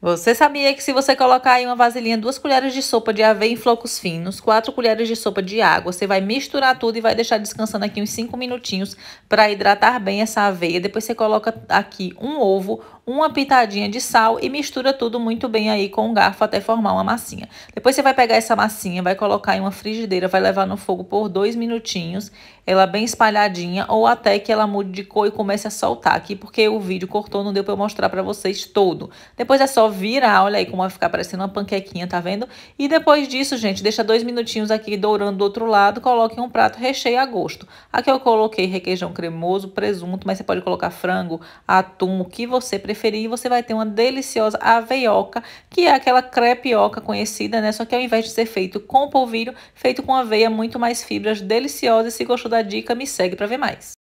Você sabia que se você colocar em uma vasilhinha duas colheres de sopa de aveia em flocos finos, quatro colheres de sopa de água, você vai misturar tudo e vai deixar descansando aqui uns cinco minutinhos para hidratar bem essa aveia. Depois você coloca aqui um ovo, uma pitadinha de sal e mistura tudo muito bem aí com o um garfo até formar uma massinha. Depois você vai pegar essa massinha, vai colocar em uma frigideira, vai levar no fogo por dois minutinhos, ela bem espalhadinha ou até que ela mude de cor e comece a soltar aqui, porque o vídeo cortou, não deu para eu mostrar para vocês todo. Depois é só virar, olha aí como vai ficar parecendo uma panquequinha, tá vendo? E depois disso, gente, deixa dois minutinhos aqui dourando do outro lado, coloque um prato recheio a gosto. Aqui eu coloquei requeijão cremoso, presunto, mas você pode colocar frango, atum, o que você preferir. E você vai ter uma deliciosa aveioca, que é aquela crepioca conhecida, né? Só que ao invés de ser feito com polvilho, feito com aveia, muito mais fibras, deliciosa. E se gostou da dica, me segue para ver mais.